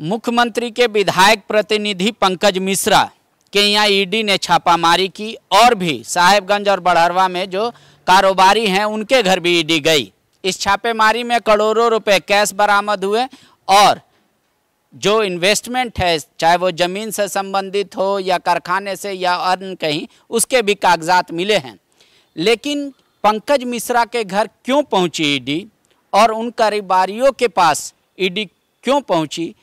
मुख्यमंत्री के विधायक प्रतिनिधि पंकज मिश्रा के यहाँ ईडी ने छापामारी की और भी साहेबगंज और बढ़रवा में जो कारोबारी हैं उनके घर भी ईडी गई इस छापेमारी में करोड़ों रुपए कैश बरामद हुए और जो इन्वेस्टमेंट है चाहे वो ज़मीन से संबंधित हो या कारखाने से या अन्य कहीं उसके भी कागजात मिले हैं लेकिन पंकज मिश्रा के घर क्यों पहुंची ईडी और उन कारोबारियों के पास ईडी क्यों पहुंची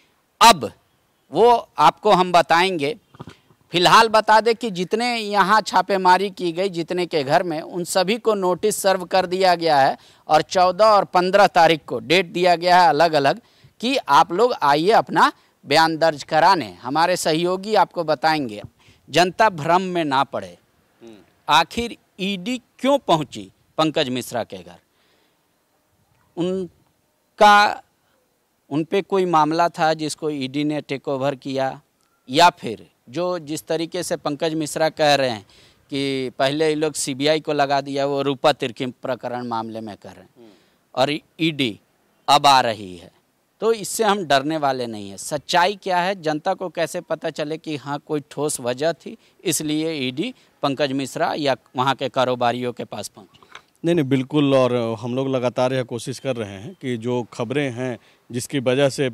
अब वो आपको हम बताएंगे फिलहाल बता दें कि जितने यहाँ छापेमारी की गई जितने के घर में उन सभी को नोटिस सर्व कर दिया गया है और 14 और 15 तारीख को डेट दिया गया है अलग अलग कि आप लोग आइए अपना बयान दर्ज कराने हमारे सहयोगी आपको बताएंगे जनता भ्रम में ना पड़े आखिर ईडी क्यों पहुंची पंकज मिश्रा के घर उनका उन पर कोई मामला था जिसको ईडी e ने टेक ओवर किया या फिर जो जिस तरीके से पंकज मिश्रा कह रहे हैं कि पहले ये लोग सीबीआई को लगा दिया वो रूपा तिरकी प्रकरण मामले में कर रहे हैं और ईडी e अब आ रही है तो इससे हम डरने वाले नहीं हैं सच्चाई क्या है जनता को कैसे पता चले कि हाँ कोई ठोस वजह थी इसलिए ईडी e पंकज मिश्रा या वहाँ के कारोबारियों के पास पहुँची नहीं नहीं बिल्कुल और हम लोग लगातार यह कोशिश कर रहे हैं कि जो खबरें हैं जिसकी वजह से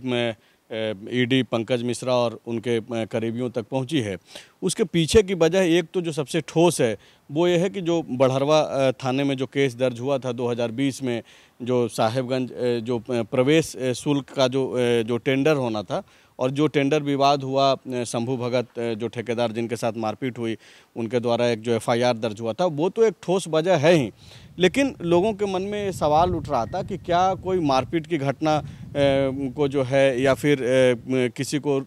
ईडी e पंकज मिश्रा और उनके करीबियों तक पहुंची है उसके पीछे की वजह एक तो जो सबसे ठोस है वो ये है कि जो बढ़रवा थाने में जो केस दर्ज हुआ था 2020 में जो साहेबगंज जो प्रवेश शुल्क का जो जो टेंडर होना था और जो टेंडर विवाद हुआ शंभू भगत जो ठेकेदार जिनके साथ मारपीट हुई उनके द्वारा एक जो एफआईआर दर्ज हुआ था वो तो एक ठोस वजह है ही लेकिन लोगों के मन में सवाल उठ रहा था कि क्या कोई मारपीट की घटना को जो है या फिर किसी को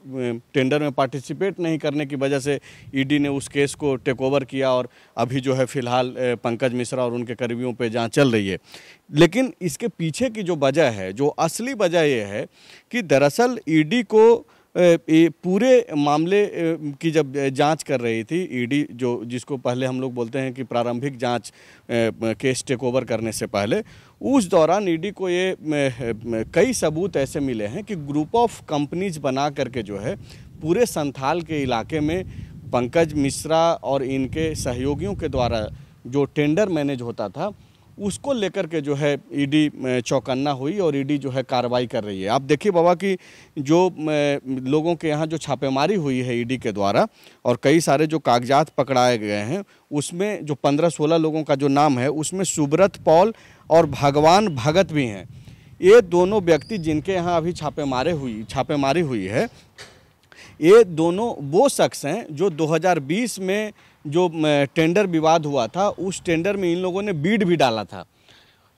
टेंडर में पार्टिसिपेट नहीं करने की वजह से ईडी e ने उस केस को टेक ओवर किया और अभी जो है फिलहाल पंकज मिश्रा और उनके करीबियों पे जांच चल रही है लेकिन इसके पीछे की जो वजह है जो असली वजह यह है कि दरअसल ईडी e को ये पूरे मामले की जब जांच कर रही थी ईडी जो जिसको पहले हम लोग बोलते हैं कि प्रारंभिक जांच केस टेक ओवर करने से पहले उस दौरान ईडी को ये कई सबूत ऐसे मिले हैं कि ग्रुप ऑफ कंपनीज बना करके जो है पूरे संथाल के इलाके में पंकज मिश्रा और इनके सहयोगियों के द्वारा जो टेंडर मैनेज होता था उसको लेकर के जो है ईडी चौकन्ना हुई और ईडी जो है कार्रवाई कर रही है आप देखिए बाबा कि जो लोगों के यहाँ जो छापेमारी हुई है ईडी के द्वारा और कई सारे जो कागजात पकड़ाए गए हैं उसमें जो पंद्रह सोलह लोगों का जो नाम है उसमें सुब्रत पॉल और भगवान भगत भी हैं ये दोनों व्यक्ति जिनके यहाँ अभी छापेमारे हुई छापेमारी हुई है ये दोनों वो शख्स हैं जो दो में जो टेंडर विवाद हुआ था उस टेंडर में इन लोगों ने बीड भी डाला था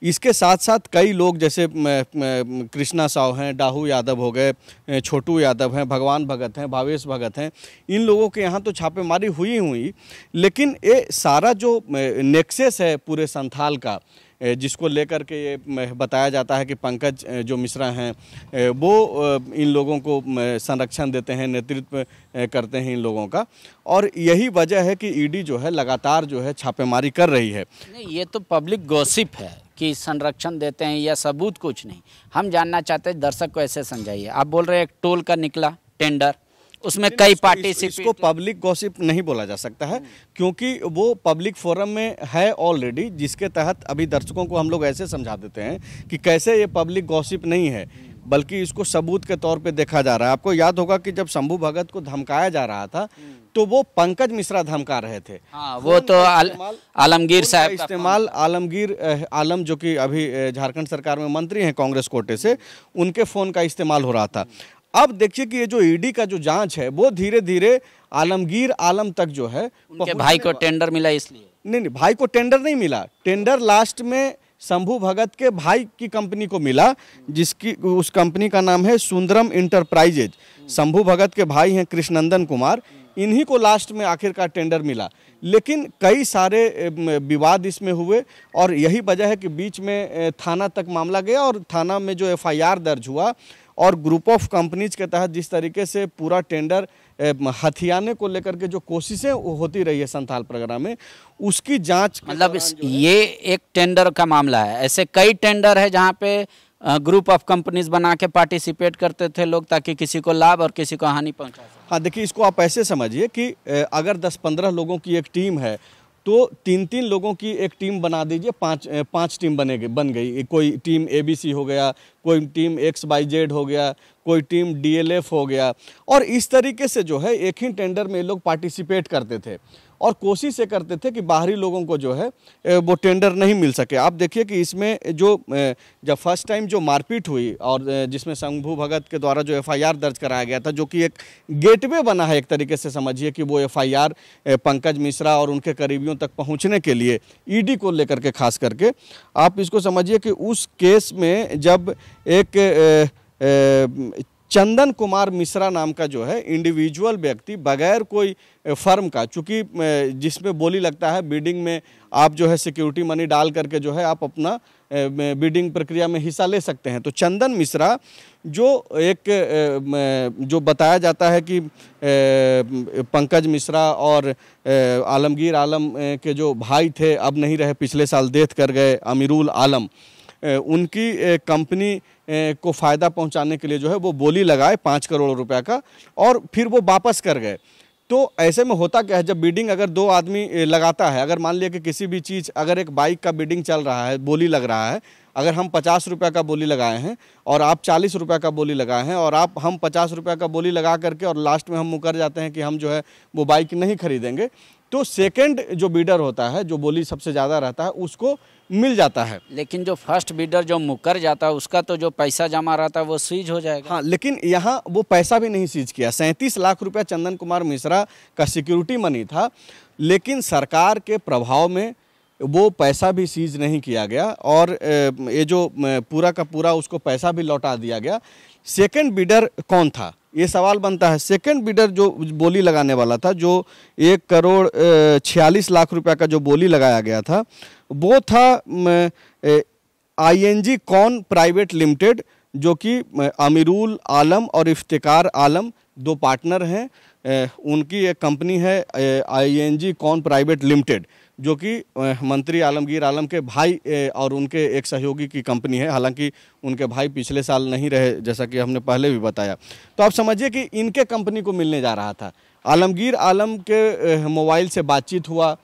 इसके साथ साथ कई लोग जैसे कृष्णा साव हैं डाहू यादव हो गए छोटू यादव हैं भगवान भगत हैं भावेश भगत हैं इन लोगों के यहाँ तो छापेमारी हुई हुई लेकिन ये सारा जो नेक्सेस है पूरे संथाल का जिसको लेकर के ये बताया जाता है कि पंकज जो मिश्रा हैं वो इन लोगों को संरक्षण देते हैं नेतृत्व करते हैं इन लोगों का और यही वजह है कि ईडी जो है लगातार जो है छापेमारी कर रही है नहीं ये तो पब्लिक गॉसिप है कि संरक्षण देते हैं या सबूत कुछ नहीं हम जानना चाहते हैं दर्शक को ऐसे समझाइए आप बोल रहे हैं एक टोल का निकला टेंडर उसमें कई पार्टी इसको, इसको पब्लिक गॉसिप नहीं बोला जा सकता है हम्म। क्योंकि वो पब्लिक फोरम में है ऑलरेडी जिसके तहत अभी दर्शकों को हम लोग ऐसे समझा देते हैं कि कैसे ये पब्लिक गॉसिप नहीं है हम्म। बल्कि इसको सबूत के तौर पे देखा जा रहा है आपको याद होगा कि जब शंभू भगत को धमकाया जा रहा था हम्म। तो वो पंकज मिश्रा धमका रहे थे हाँ, वो तो आल, आलमगीर साहब इस्तेमाल आलमगीर आलम जो कि अभी झारखंड सरकार में मंत्री हैं कांग्रेस कोटे से उनके फ़ोन का इस्तेमाल हो रहा था अब देखिए कि ये जो ईडी e का जो जांच है वो धीरे धीरे आलमगीर आलम तक जो है उनके भाई को टेंडर मिला इसलिए नहीं नहीं भाई को टेंडर नहीं मिला टेंडर लास्ट में शंभू भगत के भाई की कंपनी को मिला जिसकी उस कंपनी का नाम है सुंदरम इंटरप्राइजेज शंभू भगत के भाई हैं कृष्णनंदन कुमार इन्हीं को लास्ट में आखिरकार टेंडर मिला लेकिन कई सारे विवाद इसमें हुए और यही वजह है कि बीच में थाना तक मामला गया और थाना में जो एफआईआर दर्ज हुआ और ग्रुप ऑफ कंपनीज के तहत जिस तरीके से पूरा टेंडर हथियाने को लेकर के जो कोशिशें होती रही है संथाल प्रगरा में उसकी जांच मतलब ये एक टेंडर का मामला है ऐसे कई टेंडर है जहाँ पे ग्रुप ऑफ कंपनीज बना के पार्टिसिपेट करते थे लोग ताकि किसी को लाभ और किसी को हानि पहुंचा हाँ देखिए इसको आप ऐसे समझिए कि अगर 10-15 लोगों की एक टीम है तो तीन तीन लोगों की एक टीम बना दीजिए पांच पांच टीम बने गई बन गई कोई टीम एबीसी हो गया कोई टीम एक्स बाई जेड हो गया कोई टीम डीएलएफ हो गया और इस तरीके से जो है एक ही टेंडर में लोग पार्टिसिपेट करते थे और कोशिश ये करते थे कि बाहरी लोगों को जो है वो टेंडर नहीं मिल सके आप देखिए कि इसमें जो जब फर्स्ट टाइम जो मारपीट हुई और जिसमें शंभू भगत के द्वारा जो एफआईआर दर्ज कराया गया था जो कि एक गेटवे बना है एक तरीके से समझिए कि वो एफआईआर पंकज मिश्रा और उनके करीबियों तक पहुँचने के लिए ई को लेकर के खास करके आप इसको समझिए कि उस केस में जब एक ए, ए, चंदन कुमार मिश्रा नाम का जो है इंडिविजुअल व्यक्ति बगैर कोई फर्म का चूँकि जिसमें बोली लगता है बीडिंग में आप जो है सिक्योरिटी मनी डाल करके जो है आप अपना बीडिंग प्रक्रिया में हिस्सा ले सकते हैं तो चंदन मिश्रा जो एक जो बताया जाता है कि पंकज मिश्रा और आलमगीर आलम के जो भाई थे अब नहीं रहे पिछले साल देख कर गए अमीरुल आलम उनकी कंपनी को फ़ायदा पहुंचाने के लिए जो है वो बोली लगाए पाँच करोड़ रुपया का और फिर वो वापस कर गए तो ऐसे में होता क्या है जब बीडिंग अगर दो आदमी लगाता है अगर मान लिया कि किसी भी चीज़ अगर एक बाइक का बीडिंग चल रहा है बोली लग रहा है अगर हम पचास रुपये का बोली लगाए हैं और आप चालीस रुपये का बोली लगाए हैं और आप हम पचास रुपये का बोली लगा करके और लास्ट में हम मुकर जाते हैं कि हम जो है वो बाइक नहीं खरीदेंगे तो सेकंड जो बीडर होता है जो बोली सबसे ज़्यादा रहता है उसको मिल जाता है लेकिन जो फर्स्ट बीडर जो मुकर जाता है उसका तो जो पैसा जमा रहता है वो सीज हो जाएगा हाँ लेकिन यहाँ वो पैसा भी नहीं सीज किया सैंतीस लाख रुपया चंदन कुमार मिश्रा का सिक्योरिटी मनी था लेकिन सरकार के प्रभाव में वो पैसा भी सीज नहीं किया गया और ये जो पूरा का पूरा उसको पैसा भी लौटा दिया गया सेकंड बिडर कौन था ये सवाल बनता है सेकंड बिडर जो बोली लगाने वाला था जो एक करोड़ छियालीस लाख रुपये का जो बोली लगाया गया था वो था आईएनजी कौन प्राइवेट लिमिटेड जो कि अमीरुल आलम और इफ्तिकार आलम दो पार्टनर हैं उनकी एक कंपनी है आईएनजी कॉन प्राइवेट लिमिटेड जो कि मंत्री आलमगीर आलम के भाई और उनके एक सहयोगी की कंपनी है हालांकि उनके भाई पिछले साल नहीं रहे जैसा कि हमने पहले भी बताया तो आप समझिए कि इनके कंपनी को मिलने जा रहा था आलमगीर आलम के मोबाइल से बातचीत हुआ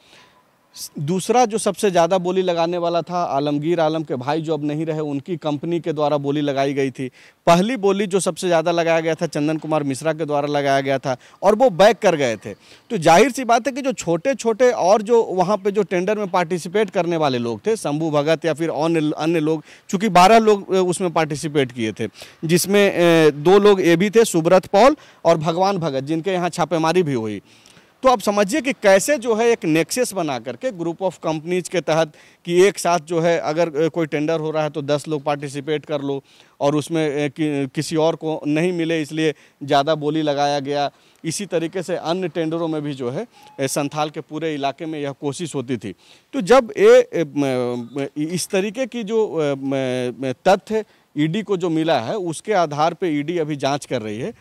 दूसरा जो सबसे ज़्यादा बोली लगाने वाला था आलमगीर आलम के भाई जो अब नहीं रहे उनकी कंपनी के द्वारा बोली लगाई गई थी पहली बोली जो सबसे ज़्यादा लगाया गया था चंदन कुमार मिश्रा के द्वारा लगाया गया था और वो बैक कर गए थे तो जाहिर सी बात है कि जो छोटे छोटे और जो वहाँ पर जो टेंडर में पार्टिसिपेट करने वाले लोग थे शंभू भगत या फिर अन्य अन्य लोग चूँकि बारह लोग उसमें पार्टिसिपेट किए थे जिसमें दो लोग ये भी थे सुब्रत पौल और भगवान भगत जिनके यहाँ छापेमारी भी हुई तो आप समझिए कि कैसे जो है एक नेक्सेस बना करके ग्रुप ऑफ कंपनीज के तहत कि एक साथ जो है अगर कोई टेंडर हो रहा है तो दस लोग पार्टिसिपेट कर लो और उसमें कि, किसी और को नहीं मिले इसलिए ज़्यादा बोली लगाया गया इसी तरीके से अन्य टेंडरों में भी जो है संथाल के पूरे इलाके में यह कोशिश होती थी तो जब ये इस तरीके की जो तथ्य ईडी को जो मिला है उसके आधार पे ईडी अभी जांच कर रही है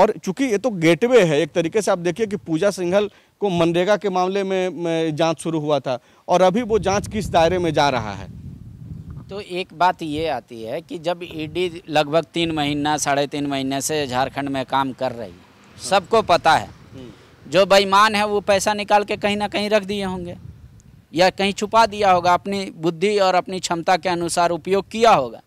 और चूंकि ये तो गेटवे है एक तरीके से आप देखिए कि पूजा सिंघल को मनरेगा के मामले में जांच शुरू हुआ था और अभी वो जांच किस दायरे में जा रहा है तो एक बात ये आती है कि जब ईडी लगभग तीन महीना साढ़े तीन महीने से झारखंड में काम कर रही है सबको पता है जो बेईमान है वो पैसा निकाल के कहीं ना कहीं रख दिए होंगे या कहीं छुपा दिया होगा अपनी बुद्धि और अपनी क्षमता के अनुसार उपयोग किया होगा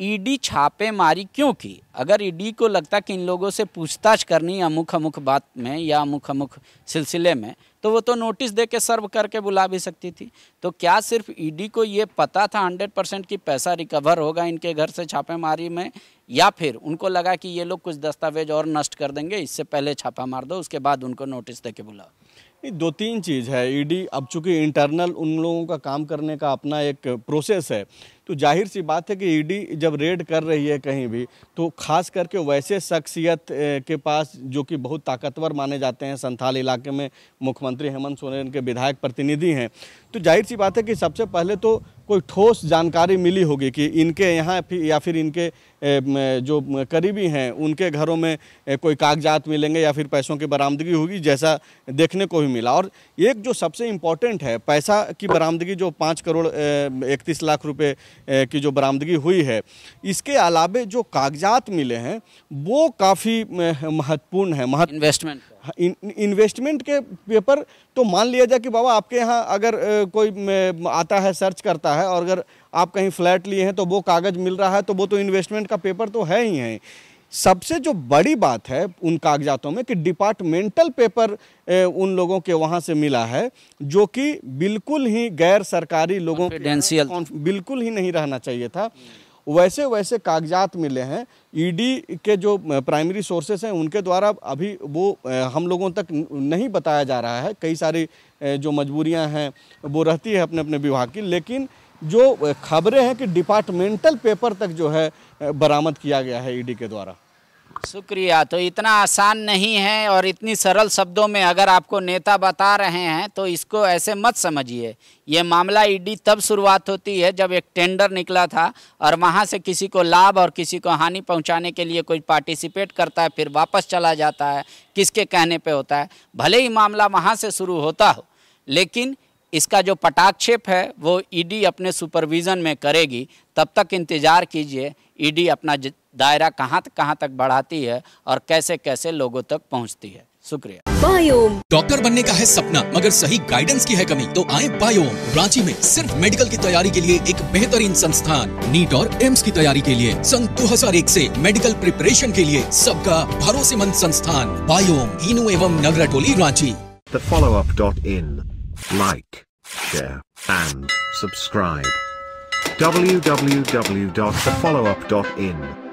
ईडी छापेमारी क्यों की अगर ईडी को लगता कि इन लोगों से पूछताछ करनी अमुख अमुख बात में या अमुख अमुख सिलसिले में तो वो तो नोटिस दे के सर्व करके बुला भी सकती थी तो क्या सिर्फ ईडी को ये पता था हंड्रेड परसेंट कि पैसा रिकवर होगा इनके घर से छापेमारी में या फिर उनको लगा कि ये लोग कुछ दस्तावेज और नष्ट कर देंगे इससे पहले छापा मार दो उसके बाद उनको नोटिस दे के बुलाओ दो तीन चीज़ है ईडी अब चूंकि इंटरनल उन लोगों का काम करने का अपना एक प्रोसेस है तो जाहिर सी बात है कि ईडी e जब रेड कर रही है कहीं भी तो खास करके वैसे शख्सियत के पास जो कि बहुत ताकतवर माने जाते हैं संथाल इलाके में मुख्यमंत्री हेमंत सोरेन के विधायक प्रतिनिधि हैं तो जाहिर सी बात है कि सबसे पहले तो कोई ठोस जानकारी मिली होगी कि इनके यहाँ या फिर इनके जो करीबी हैं उनके घरों में कोई कागजात मिलेंगे या फिर पैसों की बरामदगी होगी जैसा देखने को भी मिला और एक जो सबसे इम्पॉर्टेंट है पैसा की बरामदगी जो पाँच करोड़ इकतीस लाख रुपए की जो बरामदगी हुई है इसके अलावे जो कागजात मिले हैं वो काफ़ी महत्वपूर्ण है महत्व इन्वेस्टमेंट इन्वेस्टमेंट के पेपर तो मान लिया जाए कि बाबा आपके यहाँ अगर कोई आता है सर्च करता है और अगर आप कहीं फ्लैट लिए हैं तो वो कागज़ मिल रहा है तो वो तो इन्वेस्टमेंट का पेपर तो है ही है सबसे जो बड़ी बात है उन कागजातों में कि डिपार्टमेंटल पेपर उन लोगों के वहाँ से मिला है जो कि बिल्कुल ही गैर सरकारी लोगों के बिल्कुल ही नहीं रहना चाहिए था वैसे वैसे कागजात मिले हैं ईडी e के जो प्राइमरी सोर्सेस हैं उनके द्वारा अभी वो हम लोगों तक नहीं बताया जा रहा है कई सारी जो मजबूरियां हैं वो रहती है अपने अपने विभाग की लेकिन जो खबरें हैं कि डिपार्टमेंटल पेपर तक जो है बरामद किया गया है ईडी e के द्वारा शुक्रिया तो इतना आसान नहीं है और इतनी सरल शब्दों में अगर आपको नेता बता रहे हैं तो इसको ऐसे मत समझिए ये मामला ईडी e तब शुरुआत होती है जब एक टेंडर निकला था और वहाँ से किसी को लाभ और किसी को हानि पहुँचाने के लिए कोई पार्टिसिपेट करता है फिर वापस चला जाता है किसके कहने पर होता है भले ही मामला वहाँ से शुरू होता हो लेकिन इसका जो पटाक्षेप है वो ईडी e अपने सुपरविज़न में करेगी तब तक इंतज़ार कीजिए ईडी e अपना दायरा कहाँ तक कहाँ तक बढ़ाती है और कैसे कैसे लोगों तक पहुँचती है शुक्रिया बायोम डॉक्टर बनने का है सपना मगर सही गाइडेंस की है कमी तो आए बायोम रांची में सिर्फ मेडिकल की तैयारी के लिए एक बेहतरीन संस्थान नीट और एम्स की तैयारी के लिए सन 2001 से मेडिकल प्रिपरेशन के लिए सबका भरोसेमंद संस्थान बायोम इनू एवं Nagra Toli Ranchi the follow up dot in like share, and subscribe. www.thefollowup.in